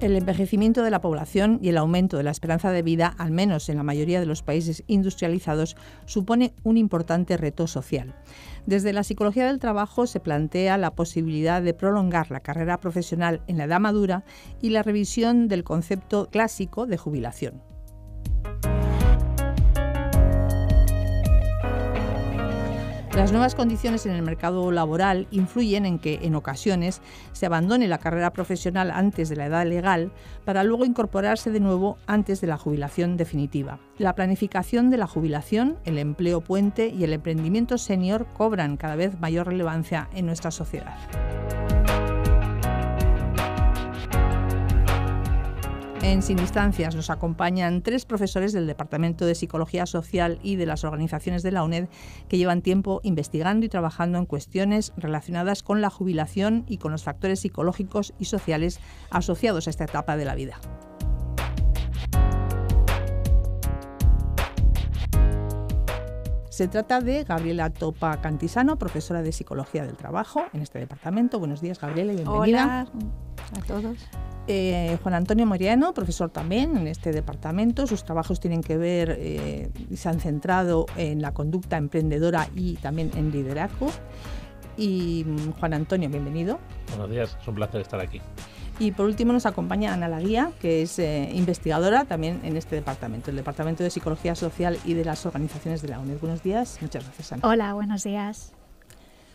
El envejecimiento de la población y el aumento de la esperanza de vida, al menos en la mayoría de los países industrializados, supone un importante reto social. Desde la psicología del trabajo se plantea la posibilidad de prolongar la carrera profesional en la edad madura y la revisión del concepto clásico de jubilación. Las nuevas condiciones en el mercado laboral influyen en que, en ocasiones, se abandone la carrera profesional antes de la edad legal para luego incorporarse de nuevo antes de la jubilación definitiva. La planificación de la jubilación, el empleo puente y el emprendimiento senior cobran cada vez mayor relevancia en nuestra sociedad. En Sin Distancias nos acompañan tres profesores del Departamento de Psicología Social y de las organizaciones de la UNED que llevan tiempo investigando y trabajando en cuestiones relacionadas con la jubilación y con los factores psicológicos y sociales asociados a esta etapa de la vida. Se trata de Gabriela Topa Cantisano, profesora de Psicología del Trabajo en este departamento. Buenos días, Gabriela, y bienvenida. Hola a todos. Eh, Juan Antonio Moriano, profesor también en este departamento. Sus trabajos tienen que ver y eh, se han centrado en la conducta emprendedora y también en liderazgo. Y mm, Juan Antonio, bienvenido. Buenos días, es un placer estar aquí. Y por último nos acompaña Ana Laguía, que es eh, investigadora también en este departamento, el Departamento de Psicología Social y de las Organizaciones de la UNED. Buenos días, muchas gracias Ana. Hola, buenos días.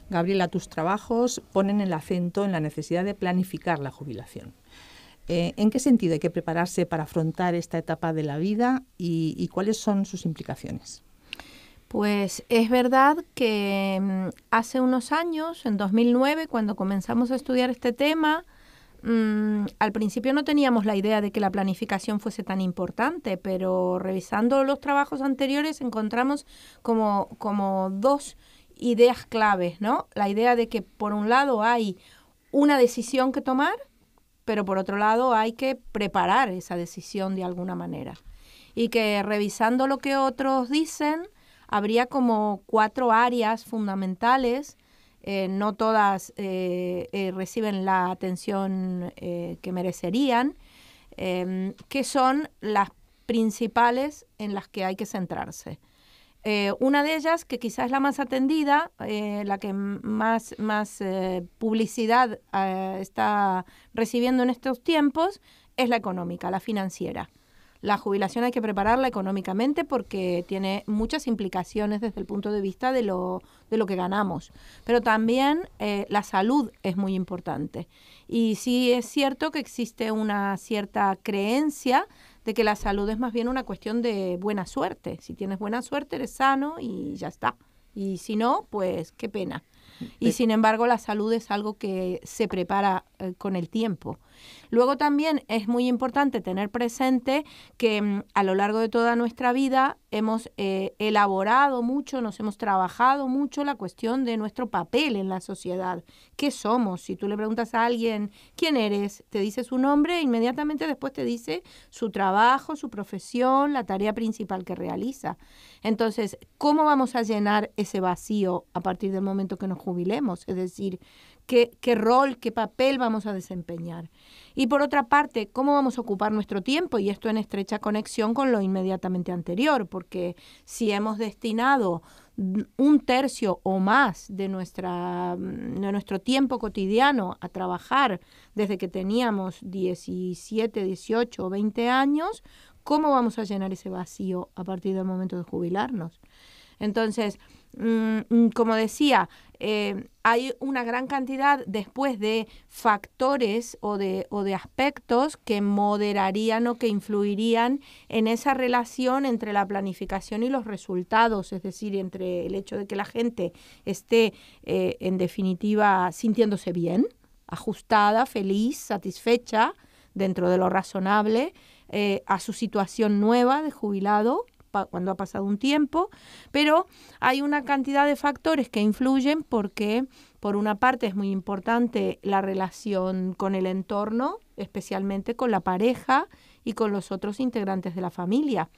Gabriela, tus trabajos ponen el acento en la necesidad de planificar la jubilación. Eh, ¿En qué sentido hay que prepararse para afrontar esta etapa de la vida y, cuáles son sus implicaciones? Pues es verdad que mm, hace unos años, en 2009, cuando comenzamos a estudiar este tema, mm, al principio no teníamos la idea de que la planificación fuese tan importante, pero revisando los trabajos anteriores encontramos como, como dos ideas claves, ¿no? La idea de que por un lado hay una decisión que tomar pero por otro lado hay que preparar esa decisión de alguna manera. Y que revisando lo que otros dicen, habría como cuatro áreas fundamentales, eh, no todas eh, eh, reciben la atención que merecerían, em, que son las principales en las que hay que centrarse. Eh, una de ellas, que quizás es la más atendida, eh, la que más, más eh, publicidad está recibiendo en estos tiempos, es la económica, la financiera. La jubilación hay que prepararla económicamente porque tiene muchas implicaciones desde el punto de vista de lo, de lo que ganamos. Pero también la salud es muy importante. Y sí es cierto que existe una cierta creencia de que la salud es más bien una cuestión de buena suerte. Si tienes buena suerte, eres sano y ya está. Y si no, pues qué pena. Y sin embargo, la salud es algo que se prepara eh, con el tiempo. Luego también es muy importante tener presente que mm, a lo largo de toda nuestra vida hemos eh, elaborado mucho, nos hemos trabajado mucho la cuestión de nuestro papel en la sociedad. ¿Qué somos? Si tú le preguntas a alguien, ¿quién eres? Te dice su nombre, e inmediatamente después te dice su trabajo, su profesión, la tarea principal que realiza. Entonces, ¿cómo vamos a llenar ese vacío a partir del momento que nos jubilemos? Es decir, qué, rol, qué papel vamos a desempeñar. Y por otra parte, cómo vamos a ocupar nuestro tiempo, y esto en estrecha conexión con lo inmediatamente anterior, porque si hemos destinado un tercio o más de, nuestra, de nuestro tiempo cotidiano a trabajar desde que teníamos 17, 18 o 20 años, ¿cómo vamos a llenar ese vacío a partir del momento de jubilarnos? Entonces, mm, mm, como decía, eh, hay una gran cantidad después de factores o de, o de aspectos que moderarían o que influirían en esa relación entre la planificación y los resultados, es decir, entre el hecho de que la gente esté eh, en definitiva sintiéndose bien, ajustada, feliz, satisfecha dentro de lo razonable, eh, a su situación nueva de jubilado cuando ha pasado un tiempo, pero hay una cantidad de factores que influyen porque por una parte es muy importante la relación con el entorno, especialmente con la pareja y con los otros integrantes de la familia.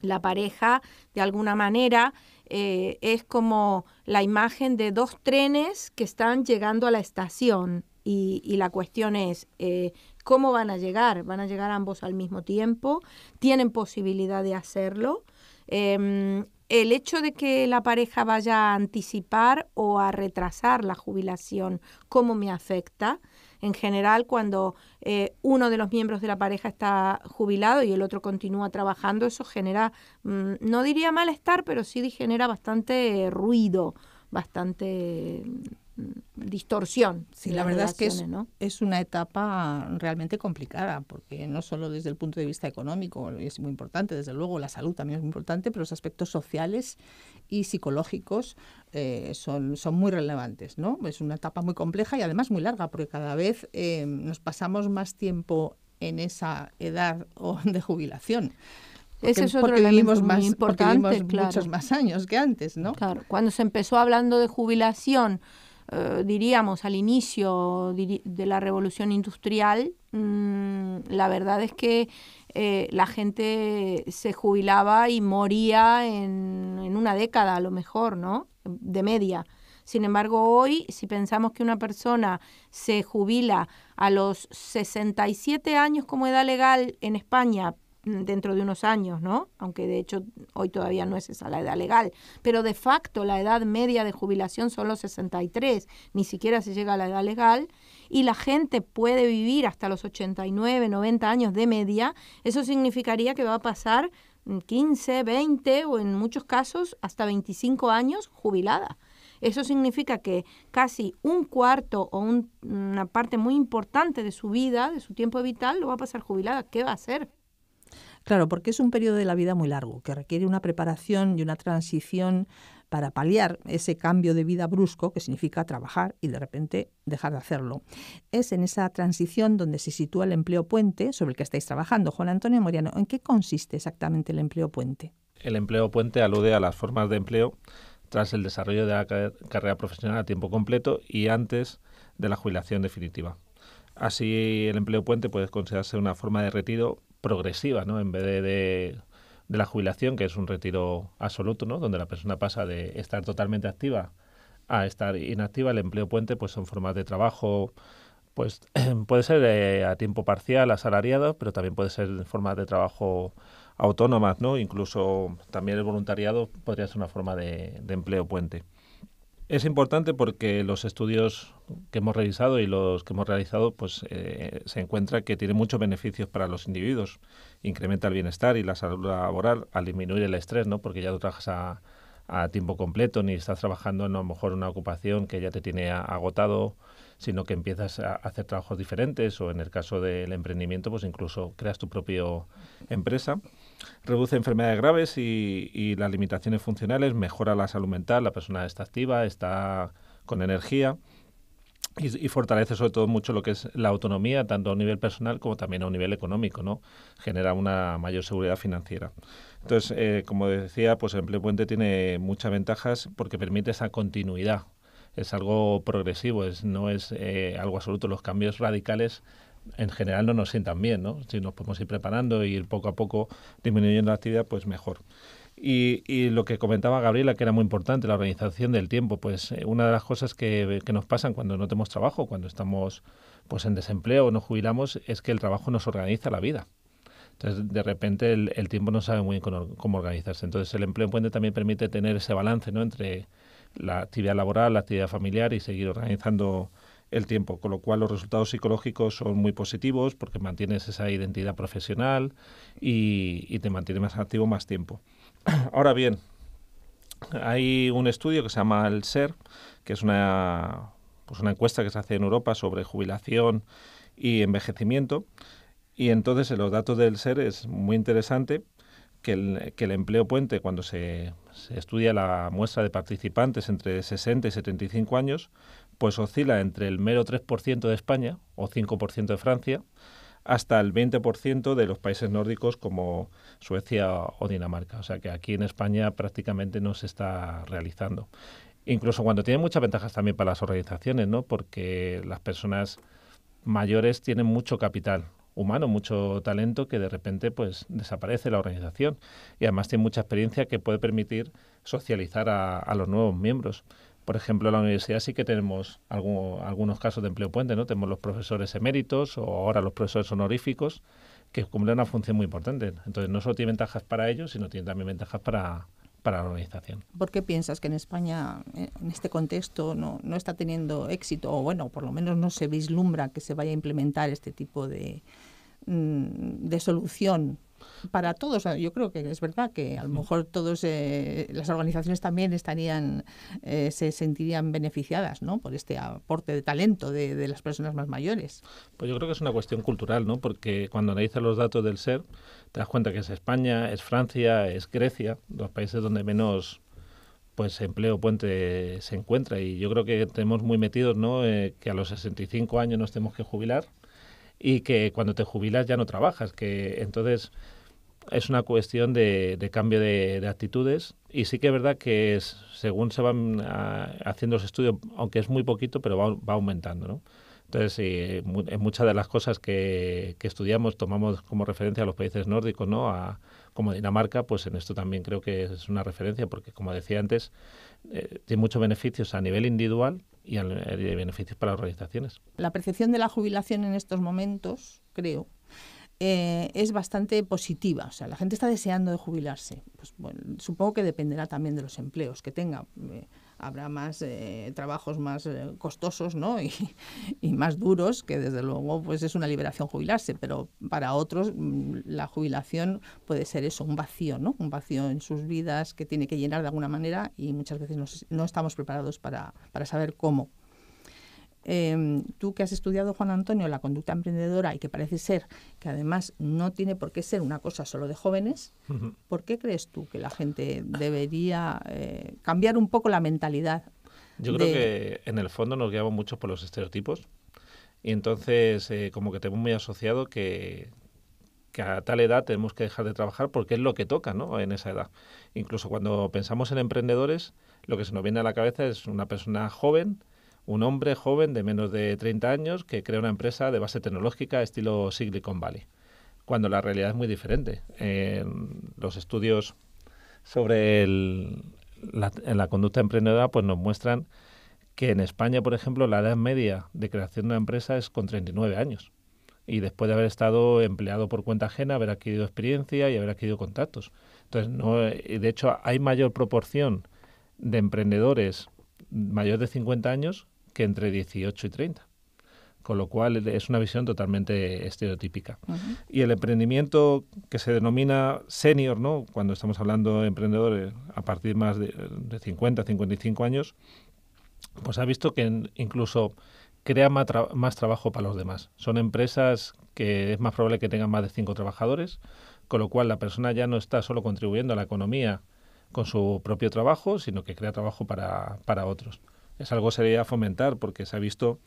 La pareja, de alguna manera, eh, es como la imagen de dos trenes que están llegando a la estación. Y, la cuestión es, eh, ¿Cómo van a llegar? ¿Van a llegar ambos al mismo tiempo? ¿Tienen posibilidad de hacerlo? Em, el hecho de que la pareja vaya a anticipar o a retrasar la jubilación, ¿cómo me afecta? En general, cuando eh, uno de los miembros de la pareja está jubilado y el otro continúa trabajando, eso genera, mm, no diría malestar, pero sí genera bastante ruido, bastante distorsión. Sí, la verdad es que es, es, una etapa realmente complicada, porque no solo desde el punto de vista económico es muy importante, desde luego la salud también es muy importante, pero los aspectos sociales y psicológicos eh, son, son muy relevantes. ¿no? Es una etapa muy compleja y además muy larga, porque cada vez eh, nos pasamos más tiempo en esa edad de jubilación. Porque, es vivimos más, muchos más años que antes, ¿no? Claro, cuando se empezó hablando de jubilación eh, diríamos, al inicio de la revolución industrial, mm, la verdad es que eh, la gente se jubilaba y moría en, en, una década a lo mejor, ¿no? De media. Sin embargo, hoy, si pensamos que una persona se jubila a los 67 años como edad legal en España, Mm, dentro de unos años, ¿no? Aunque de hecho hoy todavía no es esa la edad legal, pero de facto la edad media de jubilación son los 63, ni siquiera se llega a la edad legal y la gente puede vivir hasta los 89, 90 años de media, eso significaría que va a pasar 15, mm, 20 o en muchos casos hasta 25 años jubilada. Eso significa que casi un cuarto o una parte muy importante de su vida, de su tiempo vital, lo va a pasar jubilada. ¿Qué va a hacer? Claro, porque es un periodo de la vida muy largo, que requiere una preparación y una transición para paliar ese cambio de vida brusco que significa trabajar y de repente dejar de hacerlo. Es en esa transición donde se sitúa el empleo puente sobre el que estáis trabajando. Juan Antonio Moriano, ¿en qué consiste exactamente el empleo puente? El empleo puente alude a las formas de empleo tras el desarrollo de la carrera profesional a tiempo completo y antes de la jubilación definitiva. Así, el empleo puente puede considerarse una forma de retiro progresiva, ¿no? En vez de, de, la jubilación, que es un retiro absoluto, ¿no? Donde la persona pasa de estar totalmente activa a estar inactiva. El empleo puente, pues son formas de trabajo, pues puede ser eh, a tiempo parcial, asalariado, pero también puede ser en formas de trabajo autónomas, ¿no? Incluso también el voluntariado podría ser una forma de empleo puente. Es importante porque los estudios que hemos revisado y los que hemos realizado, pues eh, se encuentra que tiene muchos beneficios para los individuos. Incrementa el bienestar y la salud laboral al disminuir el estrés, ¿no? Porque ya no trabajas a, tiempo completo ni estás trabajando en a lo mejor una ocupación que ya te tiene agotado, sino que empiezas a hacer trabajos diferentes o en el caso del emprendimiento, pues incluso creas tu propia empresa reduce enfermedades graves y, las limitaciones funcionales, mejora la salud mental, la persona está activa, está con energía. Y, fortalece sobre todo mucho lo que es la autonomía, tanto a nivel personal como también a nivel económico, ¿no? Genera una mayor seguridad financiera. Entonces, eh, como decía, pues el empleo puente tiene muchas ventajas porque permite esa continuidad. Es algo progresivo, es, no es eh, algo absoluto. Los cambios radicales en general no nos sientan bien, ¿no? Si nos podemos ir preparando y ir poco a poco disminuyendo la actividad, pues mejor. Y, lo que comentaba Gabriela, que era muy importante, la organización del tiempo, pues eh, una de las cosas que, nos pasan cuando no tenemos trabajo, cuando estamos pues en desempleo o nos jubilamos, es que el trabajo nos organiza la vida. Entonces, de repente, el, tiempo no sabe muy bien cómo, organizarse. Entonces, el empleo en puente también permite tener ese balance ¿no? entre la actividad laboral, la actividad familiar y seguir organizando el tiempo, con lo cual los resultados psicológicos son muy positivos porque mantienes esa identidad profesional y, te mantienes más activo más tiempo. Ahora bien, hay un estudio que se llama el SER, que es una, pues una encuesta que se hace en Europa sobre jubilación y envejecimiento. Y entonces en los datos del SER es muy interesante que el, que el empleo puente, cuando se, se, estudia la muestra de participantes entre 60 y 75 años, pues oscila entre el mero 3% de España o 5% de Francia hasta el 20% de los países nórdicos como Suecia o Dinamarca. O sea que aquí en España prácticamente no se está realizando. Incluso cuando tiene muchas ventajas también para las organizaciones, ¿no? Porque las personas mayores tienen mucho capital humano, mucho talento que de repente pues desaparece la organización y además tiene mucha experiencia que puede permitir socializar a los nuevos miembros por ejemplo, en la universidad sí que tenemos algunos casos de empleo puente, ¿no? Tenemos los profesores eméritos o ahora los profesores honoríficos que cumplen una función muy importante. Entonces, no solo tiene ventajas para ellos, sino tiene también ventajas para, la organización. ¿Por qué piensas que en España, eh, en este contexto, no, está teniendo éxito? O bueno, por lo menos no se vislumbra que se vaya a implementar este tipo de, mm, de solución para todos. Yo creo que es verdad que a lo mejor todas eh, las organizaciones también estarían, eh, se sentirían beneficiadas ¿no? por este aporte de talento de, de, las personas más mayores. Pues yo creo que es una cuestión cultural, ¿no? porque cuando analizas los datos del SER, te das cuenta que es España, es Francia, es Grecia, los países donde menos pues empleo puente se encuentra y yo creo que tenemos muy metidos ¿no? Eh, que a los 65 años nos tenemos que jubilar y que cuando te jubilas ya no trabajas, que entonces es una cuestión de, de cambio de, actitudes y sí que es verdad que según se van ah, haciendo los estudios, aunque es muy poquito, pero va, va aumentando. ¿no? Entonces, en muchas de las cosas que, que, estudiamos tomamos como referencia a los países nórdicos, ¿no? A, como Dinamarca, pues en esto también creo que es una referencia, porque como decía antes, eh, tiene muchos beneficios a nivel individual y, beneficios para las organizaciones. La percepción de la jubilación en estos momentos, creo, eh, es bastante positiva. O sea, la gente está deseando de jubilarse. Pues, supongo que dependerá también de los empleos que tenga. Eh, habrá más eh, trabajos más costosos Y, más duros, que desde luego pues es una liberación jubilarse, pero para otros mm, la jubilación puede ser eso, un vacío, ¿no? un vacío en sus vidas que tiene que llenar de alguna manera y muchas veces no, no estamos preparados para, para saber cómo. Em, tú que has estudiado, Juan Antonio, la conducta emprendedora y que parece ser que además no tiene por qué ser una cosa solo de jóvenes, ¿por qué crees tú que la gente debería eh, cambiar un poco la mentalidad? Yo creo que en el fondo nos guiamos mucho por los estereotipos y entonces eh, como que tenemos muy asociado que, que a tal edad tenemos que dejar de trabajar porque es lo que toca ¿no? en esa edad. Incluso cuando pensamos en emprendedores, lo que se nos viene a la cabeza es una persona joven un hombre joven de menos de 30 años que crea una empresa de base tecnológica estilo Silicon Valley, cuando la realidad es muy diferente. los estudios sobre el, la, la conducta emprendedora pues nos muestran que en España, por ejemplo, la edad media de creación de una empresa es con 39 años. Y después de haber estado empleado por cuenta ajena, haber adquirido experiencia y haber adquirido contactos. Entonces, no, eh, de hecho, hay mayor proporción de emprendedores ...mayor de 50 años entre 18 y 30 con lo cual es una visión totalmente estereotípica. Y el emprendimiento que se denomina senior, ¿no? cuando estamos hablando de emprendedores a partir más de, 50, 55 años, pues ha visto que incluso crea más, trabajo para los demás. Son empresas que es más probable que tengan más de cinco trabajadores, con lo cual la persona ya no está solo contribuyendo a la economía con su propio trabajo, sino que crea trabajo para otros es algo sería fomentar porque se ha visto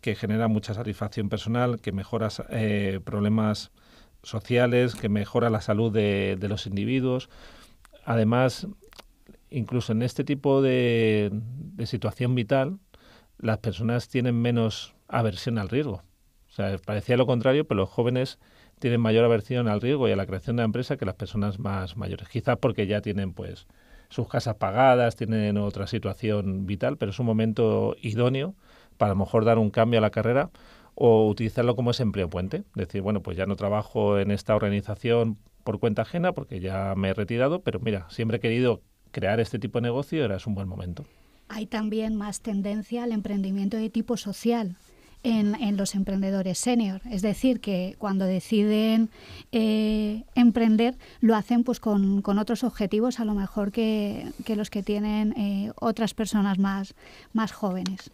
que genera mucha satisfacción personal, que mejora eh, problemas sociales, que mejora la salud de, los individuos. Además, incluso en este tipo de, de situación vital, las personas tienen menos aversión al riesgo. O sea, parecía lo contrario, pero los jóvenes tienen mayor aversión al riesgo y a la creación de la empresa que las personas más mayores. Quizás porque ya tienen pues sus casas pagadas, tienen otra situación vital, pero es un momento idóneo para a lo mejor dar un cambio a la carrera o utilizarlo como ese empleo puente. Decir, bueno, pues ya no trabajo en esta organización por cuenta ajena porque ya me he retirado, pero mira, siempre he querido crear este tipo de negocio, ahora es un buen momento. Hay también más tendencia al emprendimiento de tipo social en, los emprendedores senior. Es decir, que cuando deciden eh, emprender, lo hacen pues con, otros objetivos a lo mejor que, los que tienen eh, otras personas más, más jóvenes.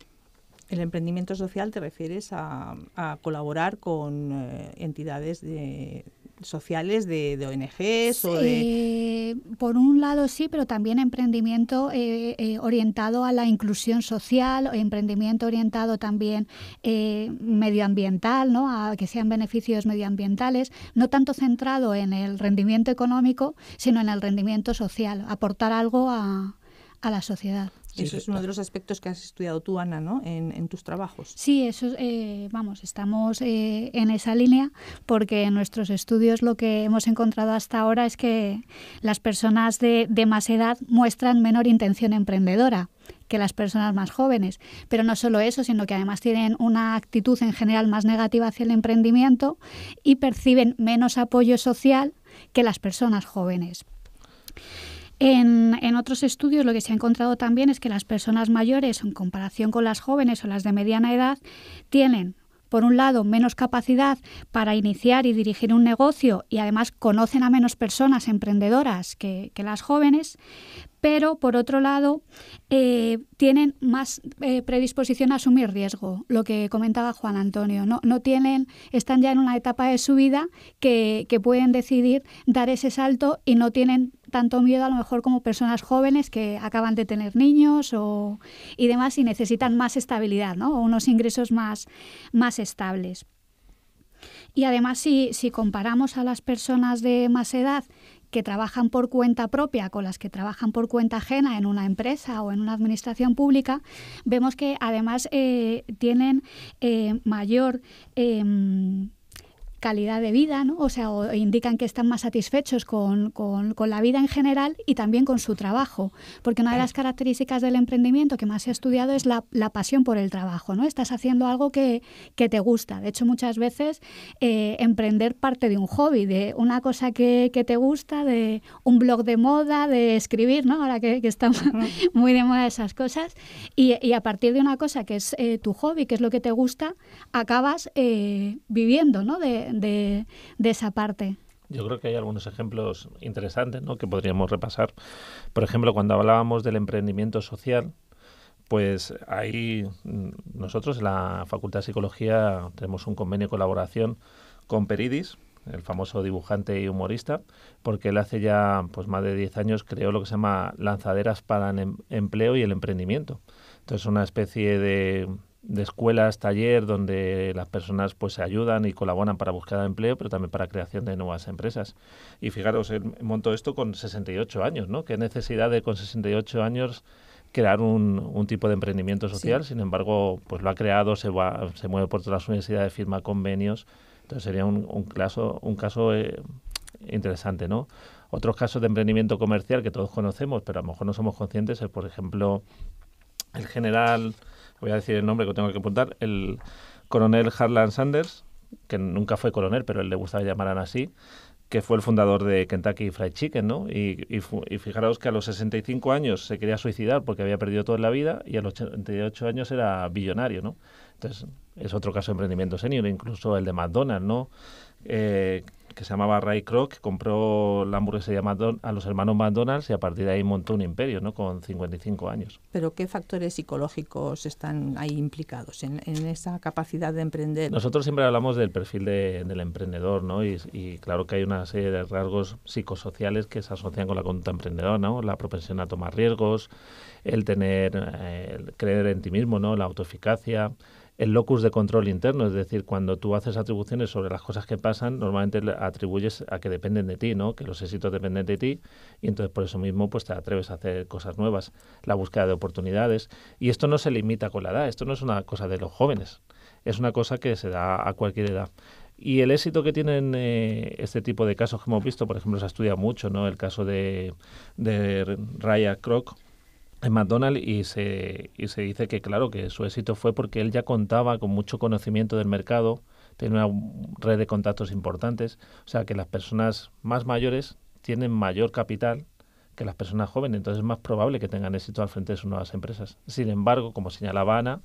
El emprendimiento social te refieres a, colaborar con eh, entidades de, sociales de, ONGs o por un lado sí, pero también emprendimiento eh, eh, orientado a la inclusión social, emprendimiento orientado también eh, medioambiental, ¿no? a que sean beneficios medioambientales, no tanto centrado en el rendimiento económico, sino en el rendimiento social, aportar algo a la sociedad. Eso es uno de los aspectos que has estudiado tú, Ana, ¿no? en, tus trabajos. Sí, eso eh, vamos, estamos eh, en esa línea porque en nuestros estudios lo que hemos encontrado hasta ahora es que las personas de, de más edad muestran menor intención emprendedora que las personas más jóvenes. Pero no solo eso, sino que además tienen una actitud en general más negativa hacia el emprendimiento y perciben menos apoyo social que las personas jóvenes. En, otros estudios lo que se ha encontrado también es que las personas mayores, en comparación con las jóvenes o las de mediana edad, tienen, por un lado, menos capacidad para iniciar y dirigir un negocio y además conocen a menos personas emprendedoras que, las jóvenes, pero por otro lado, eh, tienen más eh, predisposición a asumir riesgo, lo que comentaba Juan Antonio. No, tienen, están ya en una etapa de su vida que pueden decidir dar ese salto y no tienen tanto miedo a lo mejor como personas jóvenes que acaban de tener niños o, y demás y necesitan más estabilidad o unos ingresos más, más estables. Y además si, si comparamos a las personas de más edad que trabajan por cuenta propia con las que trabajan por cuenta ajena en una empresa o en una administración pública, vemos que además eh, tienen eh, mayor... Em, calidad de vida, ¿no? o sea, indican que están más satisfechos con, la vida en general y también con su trabajo, porque una de las características del emprendimiento que más he estudiado es la, pasión por el trabajo, ¿no? estás haciendo algo que, te gusta, de hecho muchas veces eh, emprender parte de un hobby, de una cosa que, que, te gusta, de un blog de moda, de escribir, ¿no? ahora que, estamos muy de moda esas cosas, y, a partir de una cosa que es eh, tu hobby, que es lo que te gusta, acabas eh, viviendo ¿no? de, de, esa parte. Yo creo que hay algunos ejemplos interesantes ¿no? que podríamos repasar. Por ejemplo, cuando hablábamos del emprendimiento social, pues ahí mm, nosotros en la Facultad de Psicología tenemos un convenio de colaboración con Peridis, el famoso dibujante y humorista, porque él hace ya pues más de 10 años creó lo que se llama lanzaderas para el em-, empleo y el emprendimiento. Entonces, una especie de de escuelas, taller, donde las personas pues se ayudan y colaboran para búsqueda de empleo, pero también para creación de nuevas empresas. Y fijaros, eh, monto esto con 68 años, ¿no? Qué necesidad de con 68 años crear un, tipo de emprendimiento social, sin embargo, pues lo ha creado, se, va, se mueve por todas las universidades, firma convenios, entonces sería un, caso, un caso eh, interesante, ¿no? Otros casos de emprendimiento comercial que todos conocemos, pero a lo mejor no somos conscientes, es, por ejemplo, el general voy a decir el nombre que tengo que apuntar, el coronel Harlan Sanders, que nunca fue coronel, pero él le gustaba llamaran así, que fue el fundador de Kentucky Fried Chicken, ¿no? Y, fijaros que a los 65 años se quería suicidar porque había perdido toda la vida y a los 88 años era billonario, ¿no? Entonces, es otro caso de emprendimiento senior, incluso el de McDonald's, ¿no? Eh, que se llamaba Ray Kroc, que compró la hamburguesería a los hermanos McDonald's y a partir de ahí montó un imperio, ¿no? Con 55 años. Pero ¿qué factores psicológicos están ahí implicados en, en esa capacidad de emprender? Nosotros siempre hablamos del perfil del emprendedor, ¿no? Y, claro que hay una serie de rasgos psicosociales que se asocian con la conducta emprendedora, ¿no? La propensión a tomar riesgos, el tener, eh, el creer en ti mismo, ¿no? La autoeficacia el locus de control interno, es decir, cuando tú haces atribuciones sobre las cosas que pasan, normalmente atribuyes a que dependen de ti, ¿no? Que los éxitos dependen de ti y entonces por eso mismo pues te atreves a hacer cosas nuevas, la búsqueda de oportunidades y esto no se limita con la edad, esto no es una cosa de los jóvenes, es una cosa que se da a cualquier edad. Y el éxito que tienen eh, este tipo de casos que hemos visto, por ejemplo, se estudia mucho, ¿no? El caso de, de Raya Kroc, en McDonald's y se, y se dice que claro, que su éxito fue porque él ya contaba con mucho conocimiento del mercado, tenía una red de contactos importantes, o sea que las personas más mayores tienen mayor capital que las personas jóvenes, entonces es más probable que tengan éxito al frente de sus nuevas empresas. Sin embargo, como señalaba Ana,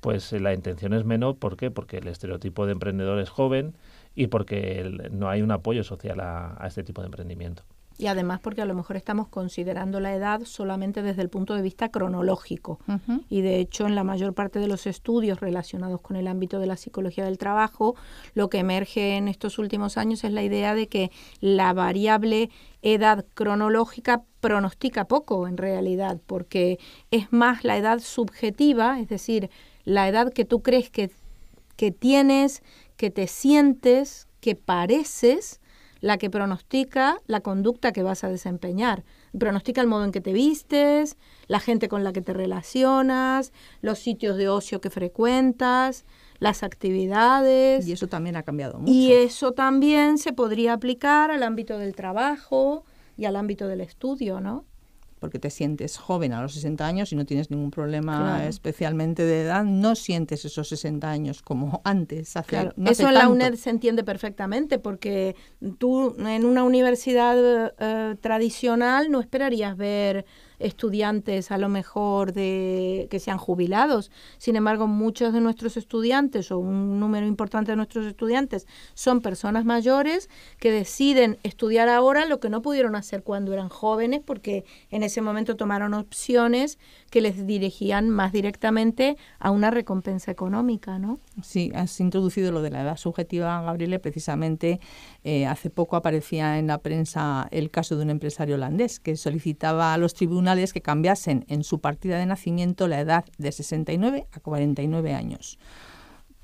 pues eh, la intención es menor, ¿por qué? Porque el estereotipo de emprendedor es joven y porque no hay un apoyo social a este tipo de emprendimiento y además porque a lo mejor estamos considerando la edad solamente desde el punto de vista cronológico. Y de hecho en la mayor parte de los estudios relacionados con el ámbito de la psicología del trabajo, lo que emerge en estos últimos años es la idea de que la variable edad cronológica pronostica poco en realidad, porque es más la edad subjetiva, es decir, la edad que tú crees que, que tienes, que te sientes, que pareces, la que pronostica la conducta que vas a desempeñar. Pronostica el modo en que te vistes, la gente con la que te relacionas, los sitios de ocio que frecuentas, las actividades. Y eso también ha cambiado mucho. Y eso también se podría aplicar al ámbito del trabajo y al ámbito del estudio, ¿no? porque te sientes joven a los 60 años y no tienes ningún problema especialmente de edad, no sientes esos 60 años como antes. Eso en la UNED se entiende perfectamente, porque tú en una universidad eh, tradicional no esperarías ver estudiantes a lo mejor de que sean jubilados. Sin embargo, muchos de nuestros estudiantes o un número importante de nuestros estudiantes son personas mayores que deciden estudiar ahora lo que no pudieron hacer cuando eran jóvenes porque en ese momento tomaron opciones que les dirigían más directamente a una recompensa económica, ¿no? Sí, has introducido lo de la edad subjetiva, Gabriele, precisamente eh, hace poco aparecía en la prensa el caso de un empresario holandés que solicitaba a los tribunales es que cambiasen en su partida de nacimiento la edad de 69 a 49 años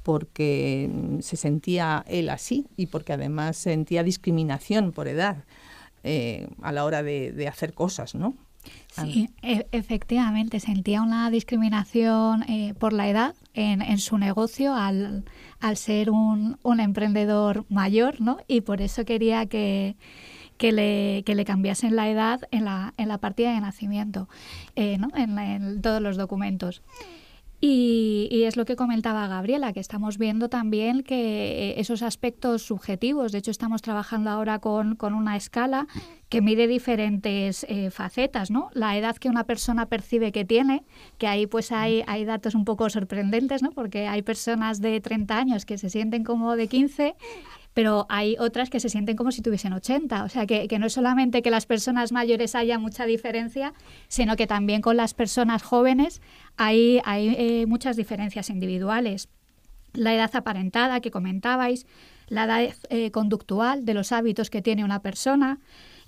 porque mm, se sentía él así y porque además sentía discriminación por edad eh, a la hora de, hacer cosas, ¿no? Sí, e, efectivamente, sentía una discriminación eh, por la edad en, su negocio al, ser un, un, emprendedor mayor, ¿no? Y por eso quería que, que le, que le cambiasen la edad en la, en la partida de nacimiento, eh, ¿no? en, todos los documentos. Y, y, es lo que comentaba Gabriela, que estamos viendo también que eh, esos aspectos subjetivos, de hecho estamos trabajando ahora con, con una escala que mide diferentes eh, facetas, ¿no? La edad que una persona percibe que tiene, que ahí pues hay, hay datos un poco sorprendentes, ¿no? Porque hay personas de 30 años que se sienten como de 15 pero hay otras que se sienten como si tuviesen 80. O sea, que, no es solamente que las personas mayores haya mucha diferencia, sino que también con las personas jóvenes hay, hay eh, muchas diferencias individuales. La edad aparentada que comentabais, la edad eh, conductual de los hábitos que tiene una persona,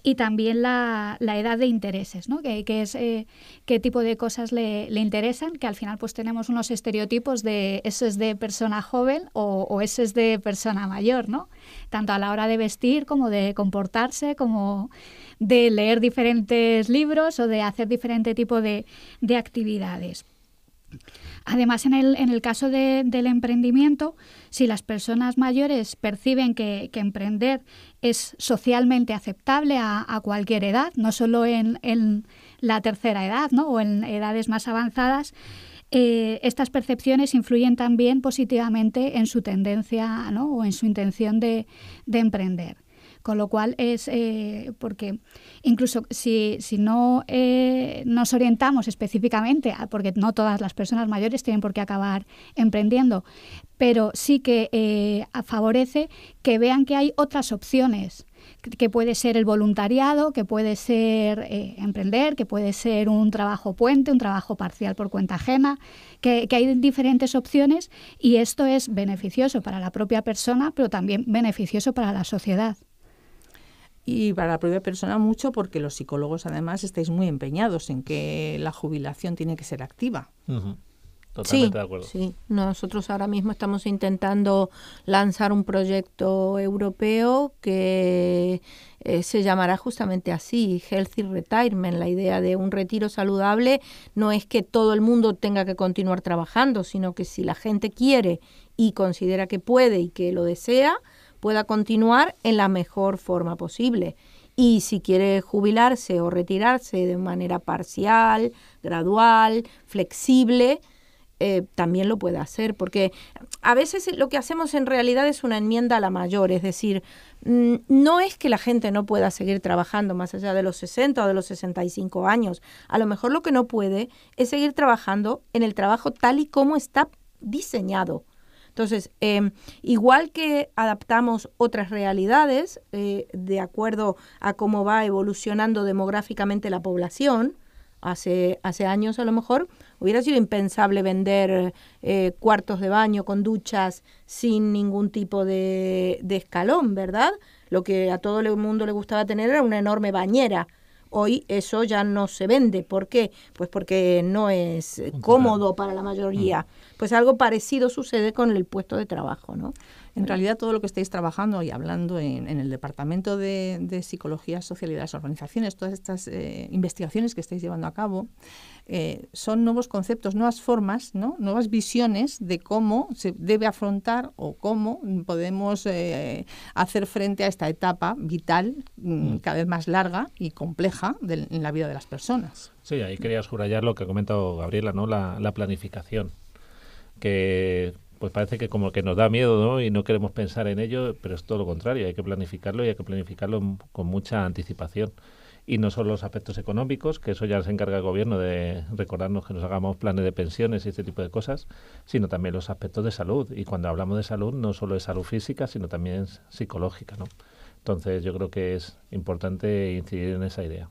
y también la, edad de intereses, ¿no? que, es eh, qué tipo de cosas le, interesan, que al final pues tenemos unos estereotipos de eso es de persona joven o, o eso es de persona mayor, ¿no? tanto a la hora de vestir como de comportarse, como de leer diferentes libros o de hacer diferente tipo de, de actividades. Además, en el, caso del emprendimiento, si las personas mayores perciben que, emprender es socialmente aceptable a, cualquier edad, no solo en, la tercera edad ¿no? o en edades más avanzadas, eh, estas percepciones influyen también positivamente en su tendencia o en su intención de emprender. Con lo cual es eh, porque incluso si, no eh, nos orientamos específicamente, porque no todas las personas mayores tienen por qué acabar emprendiendo, pero sí que eh, favorece que vean que hay otras opciones que puede ser el voluntariado, que puede ser emprender, que puede ser un trabajo puente, un trabajo parcial por cuenta ajena, que, hay diferentes opciones y esto es beneficioso para la propia persona, pero también beneficioso para la sociedad y para la propia persona mucho porque los psicólogos además estáis muy empeñados en que la jubilación tiene que ser activa. Totalmente de acuerdo. Sí, nosotros ahora mismo estamos intentando lanzar un proyecto europeo que eh, se llamará justamente así, Healthy Retirement. La idea de un retiro saludable no es que todo el mundo tenga que continuar trabajando, sino que si la gente quiere y considera que puede y que lo desea, pueda continuar en la mejor forma posible. Y si quiere jubilarse o retirarse de manera parcial, gradual, flexible, eh, también lo puede hacer, porque a veces lo que hacemos en realidad es una enmienda a la mayor, es decir, mm, no es que la gente no pueda seguir trabajando más allá de los 60 o de los 65 años, a lo mejor lo que no puede es seguir trabajando en el trabajo tal y como está diseñado. Entonces, em, igual que adaptamos otras realidades eh, de acuerdo a cómo va evolucionando demográficamente la población, hace, hace años a lo mejor, hubiera sido impensable vender eh, cuartos de baño con duchas sin ningún tipo de, de escalón, ¿verdad? Lo que a todo el mundo le gustaba tener era una enorme bañera. Hoy eso ya no se vende. ¿Por qué? Pues porque no es cómodo para la mayoría. Mm. Pues algo parecido sucede con el puesto de trabajo, ¿no? En realidad todo lo que estáis trabajando y hablando en, el Departamento de, Psicología Social y de las organizaciones, todas estas eh, investigaciones que estáis llevando a cabo, eh, son nuevos conceptos, nuevas formas, ¿no? nuevas visiones de cómo se debe afrontar o cómo podemos eh, hacer frente a esta etapa vital mm, mm. cada vez más larga y compleja en la vida de las personas. Sí, ahí quería subrayar lo que ha comentado Gabriela, ¿no? la planificación que pues parece que como que nos da miedo ¿no? y no queremos pensar en ello, pero es todo lo contrario, hay que planificarlo y hay que planificarlo con mucha anticipación. Y no solo los aspectos económicos, que eso ya se encarga el gobierno de recordarnos que nos hagamos planes de pensiones y este tipo de cosas, sino también los aspectos de salud. Y cuando hablamos de salud, no solo es salud física, sino también psicológica. ¿no? Entonces yo creo que es importante incidir en esa idea.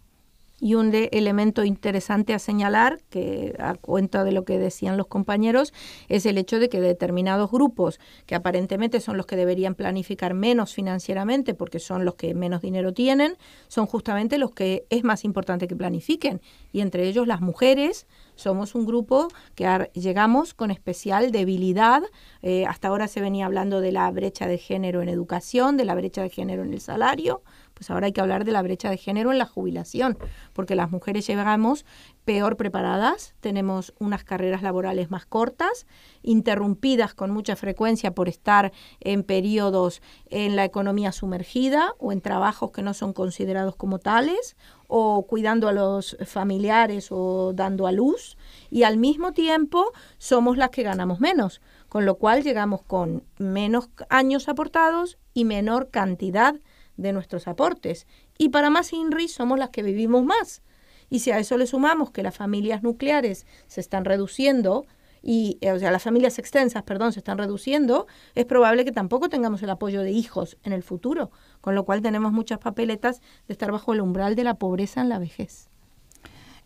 Y un elemento interesante a señalar, que a cuenta de lo que decían los compañeros, es el hecho de que determinados grupos, que aparentemente son los que deberían planificar menos financieramente, porque son los que menos dinero tienen, son justamente los que es más importante que planifiquen. Y entre ellos las mujeres, somos un grupo que llegamos con especial debilidad. Eh, hasta ahora se venía hablando de la brecha de género en educación, de la brecha de género en el salario pues ahora hay que hablar de la brecha de género en la jubilación, porque las mujeres llegamos peor preparadas, tenemos unas carreras laborales más cortas, interrumpidas con mucha frecuencia por estar en periodos en la economía sumergida o en trabajos que no son considerados como tales o cuidando a los familiares o dando a luz y al mismo tiempo somos las que ganamos menos, con lo cual llegamos con menos años aportados y menor cantidad de nuestros aportes. Y para más INRI somos las que vivimos más. Y si a eso le sumamos que las familias nucleares se están reduciendo, y, eh, o sea, las familias extensas, perdón, se están reduciendo, es probable que tampoco tengamos el apoyo de hijos en el futuro, con lo cual tenemos muchas papeletas de estar bajo el umbral de la pobreza en la vejez.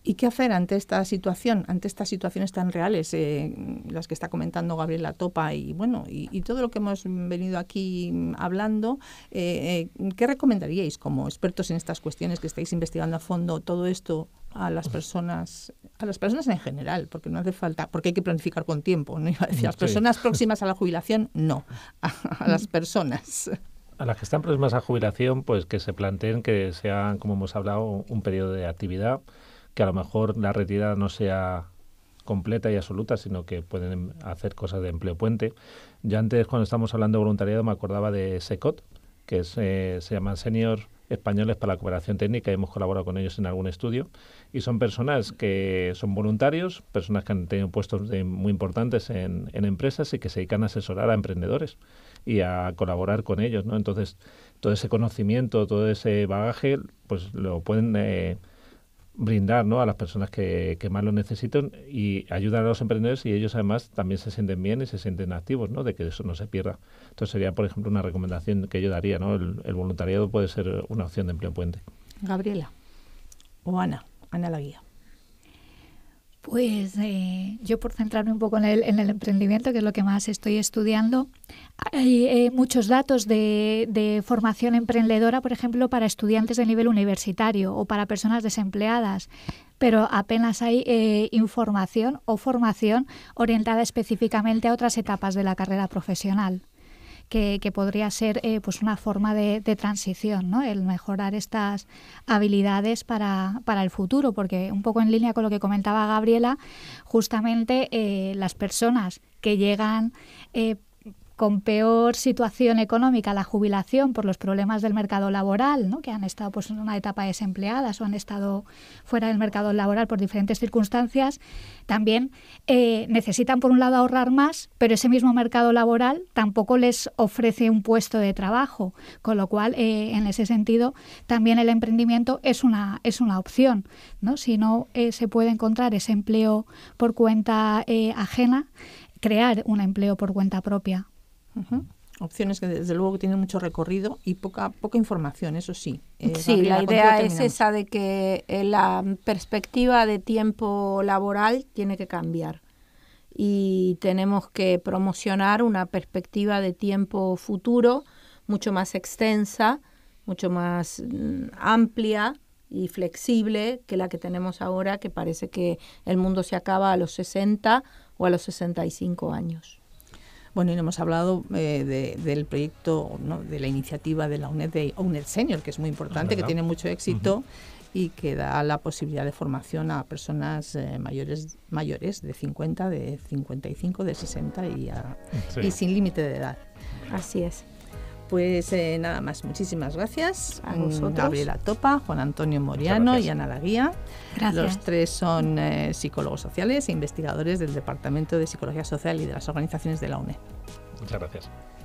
¿Y qué hacer ante esta situación, ante estas situaciones tan reales, eh, las que está comentando Gabriela Topa y bueno, y, todo lo que hemos venido aquí hablando? Eh, eh, ¿Qué recomendaríais como expertos en estas cuestiones que estáis investigando a fondo todo esto a las personas, a las personas en general, porque no hace falta, porque hay que planificar con tiempo, ¿no? a mm, las personas próximas a la jubilación, no, a, las mm. personas a las que están próximas a jubilación, pues que se planteen que sean, como hemos hablado, un periodo de actividad que a lo mejor la retirada no sea completa y absoluta, sino que pueden em, hacer cosas de empleo puente. Ya antes, cuando estábamos hablando de voluntariado, me acordaba de SECOT, que eh, se llaman Seniors Españoles para la Cooperación Técnica, y hemos colaborado con ellos en algún estudio, y son personas que son voluntarios, personas que han tenido puestos muy importantes en, empresas y que se dedican a asesorar a emprendedores y a colaborar con ellos, Entonces, todo ese conocimiento, todo ese bagaje, pues lo pueden... Eh, brindar ¿no? a las personas que, más lo necesitan y ayudar a los emprendedores y ellos además también se sienten bien y se sienten activos, ¿no? de que eso no se pierda. Entonces sería, por ejemplo, una recomendación que yo daría. ¿no? El, el voluntariado puede ser una opción de empleo puente. Gabriela o Ana, Ana la guía. Pues eh, yo por centrarme un poco en el, emprendimiento, que es lo que más estoy estudiando, hay eh, muchos datos de, formación emprendedora, por ejemplo, para estudiantes de nivel universitario o para personas desempleadas, pero apenas hay eh, información o formación orientada específicamente a otras etapas de la carrera profesional que, podría ser eh, pues una forma de, transición, ¿no? el mejorar estas habilidades para, el futuro, porque un poco en línea con lo que comentaba Gabriela, justamente eh, las personas que llegan eh, con peor situación económica la jubilación por los problemas del mercado laboral, que han estado pues, en una etapa desempleadas o han estado fuera del mercado laboral por diferentes circunstancias, también eh, necesitan por un lado ahorrar más, pero ese mismo mercado laboral tampoco les ofrece un puesto de trabajo, con lo cual eh, en ese sentido también el emprendimiento es una, es una opción. Si no eh, se puede encontrar ese empleo por cuenta ajena, crear un empleo por cuenta propia Opciones que desde luego tienen mucho recorrido y poca poca información, eso sí. Eh, sí, la idea es esa de que eh, la perspectiva de tiempo laboral tiene que cambiar y tenemos que promocionar una perspectiva de tiempo futuro mucho más extensa, mucho más mm, amplia y flexible que la que tenemos ahora, que parece que el mundo se acaba a los 60 o a los 65 años. Bueno, y hemos hablado eh, del proyecto, de la iniciativa de la UNED de UNED Senior, que es muy importante, que tiene mucho éxito. y que da la posibilidad de formación a personas eh, mayores mayores de 50, de 55, de 60 y, y sin límite de edad. Así es. Pues eh, nada más, muchísimas gracias. A vosotros. Gabriela Topa, Juan Antonio Moriano y Ana Laguía. Gracias. Los tres son eh, psicólogos sociales e investigadores del Departamento de Psicología Social y de las organizaciones de la UNED. Muchas gracias.